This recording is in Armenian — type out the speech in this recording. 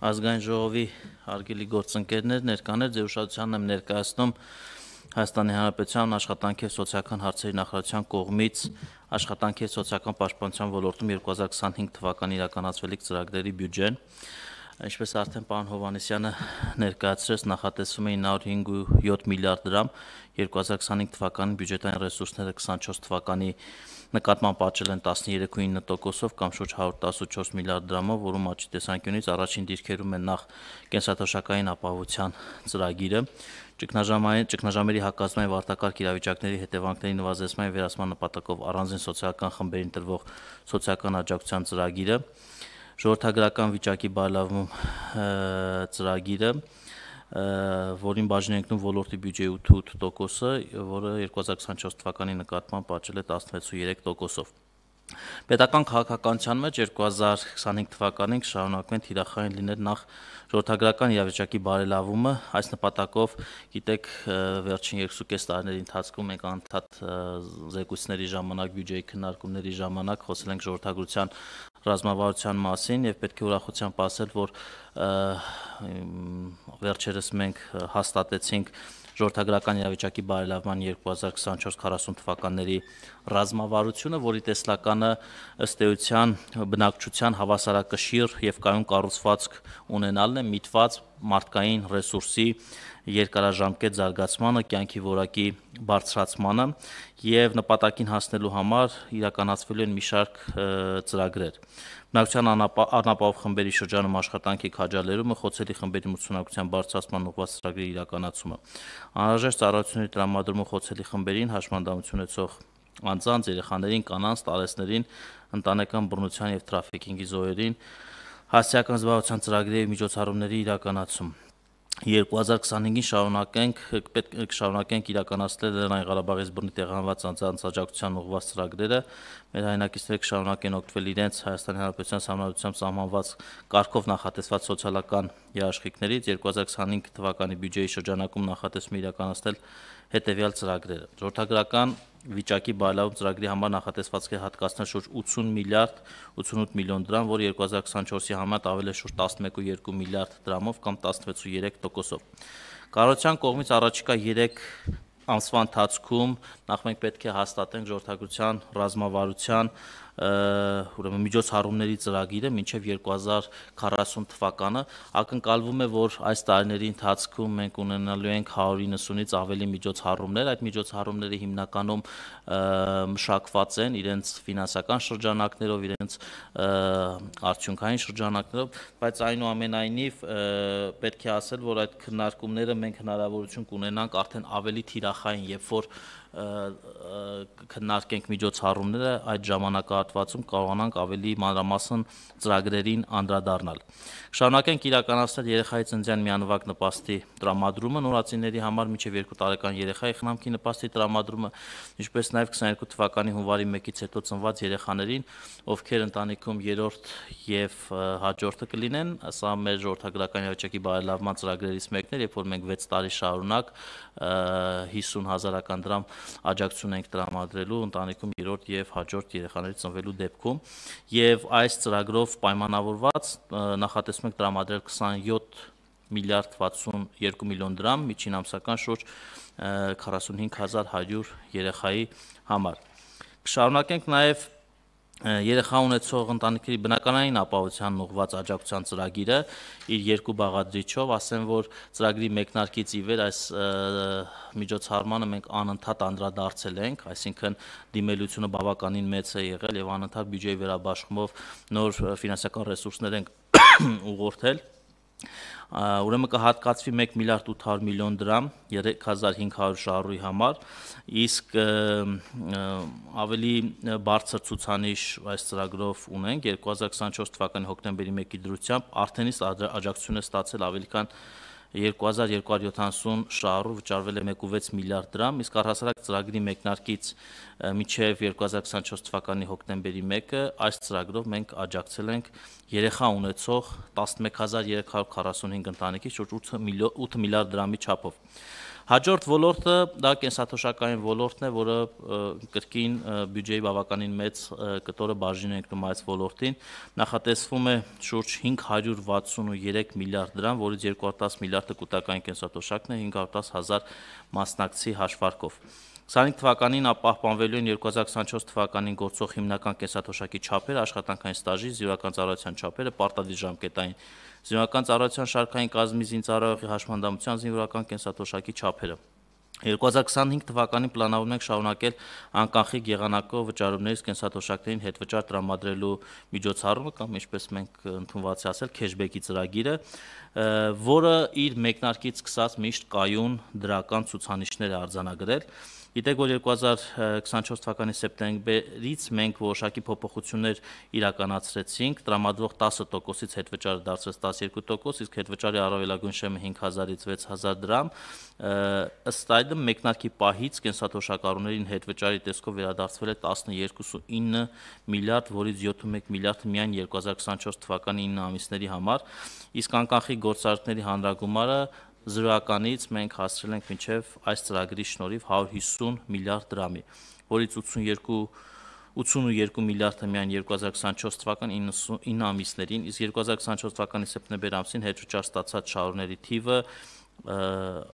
ազգային ժողովի արգելի գործընկերներ, ներկաներ, ձեր ուշադրությանն եմ ներկայացնում Հայաստանի Հանրապետության աշխատանքի եւ սոցիալական հարցերի նախարարության կողմից աշխատանքի եւ սոցիալական պաշտպանության ոլորտում 2025 թվականի իրականացվելիք ծրագրերի բյուջեն։ Ինչպես արդեն պարոն Հովանեսյանը ներկայացրեց, նախատեսվում է 905.7 միլիարդ դրամ, 2025 թվականին բյուջետային ռեսուրսները 24 թվականի նկատմամբ աճել են 13.9%-ով կամ շուրջ 114 միլիարդ դրամով, որում աճի տեսանկյունից առաջին դիրքերում են նախ կենսաթոշակային ապահովության ծրագիրը, ճգնաժամային ճգնաժամերի հակազմային վարտակարգ իրավիճակների հետևանքների նվազեցման վերացման նպատակով առանձին սոցիալական խմբերին տրվող սոցիալական աջակցության ծրագիրը, ժողովրդագրական վիճակի բարելավում ծրագիրը, ծրագիրը որին բաժին ընկնում ոլորտի բյուջեի 8%-ը, որը 2024 թվականի նկատմամբ աճել է 16.3%-ով։ Պետական քաղաքականության մեջ 2025 թվականին շարունակում են թիրախային լինել նախ ժողովրդագրական իրավիճակի բարելավումը, այս նպատակով, գիտեք, վերջին 2.5 տարիների ընթացքում մենք անդադ զեկույցների ժամանակ, բյուջեի քննարկումների ժամանակ խոսել ենք ժողովրդագրության ռազմավարության մասին եւ պետք է ուրախությամբ ասել, որ վերջերս մենք հաստատեցինք ժողովրդագրական իրավիճակի բարելավման 2024-40 թվականների ռազմավարությունը, որի տեսլականը ըստ էության բնակչության հավասարակշիռ եւ կայուն կառուցվածք ունենալն է միտված մարդկային ռեսուրսի երկարաժամկետ զարգացմանը, կյանքի որակի բարձրացմանը եւ նպատակին հասնելու համար իրականացվելու են մի շարք ծրագրեր։ Բնակության անապահով խմբերի շրջանում աշխատանքի քաջալերումը, խոցելի խմբերի մրցունակության բարձրացման ուղղված ծրագրի իրականացումը։ Անհրաժեշտ ծառայությունների տրամադրումը խոցելի խմբերին հաշմանդամություն ունեցող անձանց երեխաներին, կանանց, տարեցներին, ընտանեկան բռնության եւ տրաֆիկինգի զոհերին, հասարակական զբաղության ծրագրերի միջոցառումների իրականացում 2025-ին շարունակենք պետք է շարունակենք իրականացնել Լեռնային Ղարաբաղից բռնի տեղանված անձանց աջակցության ուղղված ծրագրերը։ Մեր հայրենակիցները շարունակեն օգտվել իրենց Հայաստանի Հանրապետության համանալությամբ սահմանված կարգով նախատեսված սոցիալական երաշխիքներից 2025 թվականի բյուջեի շրջանակում նախատեսում իրականացնել հետևյալ ծրագրերը։ Ժողովրդագրական վիճակի բարելավում ծրագրի համար նախատեսվածք է հատկացնել շուրջ 80 միլիարդ 88 միլիոն դրամ, որը 2024-ի համար ավել է շուրջ 11.2 միլիարդ դրամով կամ 16.3%-ով։ Կառավարության կողմից առաջիկա 3 ամսվա ընթացքում նախ մենք պետք է հաստատենք ժողովրդագրության ռազմավարության ուրեմն միջոցառումների ծրագիրը մինչև 2040 թվականը ակնկալվում է, որ այս տարիների ընթացքում մենք ունենալու ենք 190-ից ավելի միջոցառումներ, այդ միջոցառումները հիմնականում մշակված են իրենց ֆինանսական շրջանակներով, իրենց արդյունքային շրջանակներով, բայց այնուամենայնիվ պետք է ասել, որ այդ քննարկումները մենք հնարավորություն կունենանք արդեն ավելի թիրախային, երբ որ և, քննարկենք միջոցառումները այդ ժամանակահատվածում կարողանանք ավելի մանրամասն ծրագրերին անդրադառնալ։ Շարունակենք իրականացնել երեխայի ծննդյան միանվագ նպաստի տրամադրումը նորացիների համար մինչև 2 տարեկան երեխայի խնամքի նպաստի տրամադրումը, ինչպես նաև 22 թվականի հունվարի 1-ից հետո ծնված երեխաներին, ովքեր ընտանիքում երրորդ եւ հաջորդը կլինեն, սա մեր ժողովրդական իրավիճակի բարելավման ծրագրերից մեկն է, երբ որ մենք 6 տարի շարունակ 50 հազարական դրամ աջակցություն ենք տրամադրելու ընտանիքում երրորդ եւ հաջորդ երեխաների ծնվելու դեպքում եւ այս ծրագրով պայմանավորված նախատեսում ենք տրամադրել 27 միլիարդ 62 միլիոն դրամ միջին ամսական շուրջ 45100 երեխայի համար։ Կշարունակենք նաև երեխա ունեցող ընտանիքերի բնականային ապահովության ուղված աջակցության ծրագիրը իր երկու բաղադրիչով ասեմ որ ծրագրի մեկնարկից ի վեր այս միջոցառմանը մենք անընդհատ անդրադարձել ենք այսինքն դիմելությունը բավականին մեծ է եղել եւ անընդհատ բյուջեի վերաբաշխումով նոր ֆինանսական ռեսուրսներ ենք ուղղորդել ուրեմն կհատկացվի 1 միլիարդ 800 միլիոն դրամ 3500 շահառուի համար, իսկ ավելի բարձր ցուցանիշ այս ծրագրով ունենք 2024 թվականի հոկտեմբերի 1-ի դրությամբ արդեն իսկ աջակցություն է ստացել ավելի քան 2270 շահառու վճարվել է 1.6 միլիարդ դրամ, իսկ առհասարակ ծրագրի մեկնարկից մինչև 2024 թվականի հոկտեմբերի 1-ը այս ծրագրով մենք աջակցել ենք երեխա ունեցող 11345 ընտանիքի շուրջ 8 միլիարդ դրամի չափով։ Հաջորդ ոլորտը դա կենսաթոշակային ոլորտն է, որը կրկին բյուջեի բավականին մեծ կտորը բաժին է ընկնում այս ոլորտին։ Նախատեսվում է շուրջ 563 միլիարդ դրամ, որից 210 միլիարդը կուտակային կենսաթոշակն է 510 հազար մասնակցի հաշվարկով։ 25 թվականին ապահպանվելու են 2024 թվականին գործող հիմնական կենսաթոշակի չափերը, աշխատանքային ստաժի, զինվորական ծառայության չափերը, պարտադիր ժամկետային զինվորական ծառայության շարքային կազմի զինծառայողի հաշմանդամության զինվորական կենսաթոշակի չափերը։ 2025 թվականին պլանավորում ենք շարունակել անկանխիկ եղանակով վճարումներից կենսաթոշակներին հետ վճար տրամադրելու միջոցառումը կամ ինչպես մենք ընդունված է ասել քեշբեքի ծրագիրը, որը իր մեկնարկից սկսած միշտ կայուն դրական ցուցանիշներ է արձանագրել։ Գիտեք, որ 2024 թվականի սեպտեմբերից մենք որոշակի փոփոխություններ իրականացրեցինք, տրամադրող 10%-ից հետվճարը դարձրեց 12%, իսկ հետվճարի առավելագույն շեմը 5000-ից 6000 դրամ։ Ըստ այդմ մեկնարկի պահից կենսաթոշակառուներին հետվճարի տեսքով վերադարձվել է 12.9 միլիարդ, որից 71 միլիարդը միայն 2024 թվականի 9 ամիսների համար, իսկ անկանխիկ գործարքների հանրագումարը զրոականից մենք հասցրել ենք մինչև այս ծրագրի շնորհիվ 150 միլիարդ դրամի, որից 82 82 միլիարդը միայն 2024 թվական 99 ամիսներին, իսկ 2024 թվականի սեպտեմբեր ամսին հեչուճար ստացած շահառուների թիվը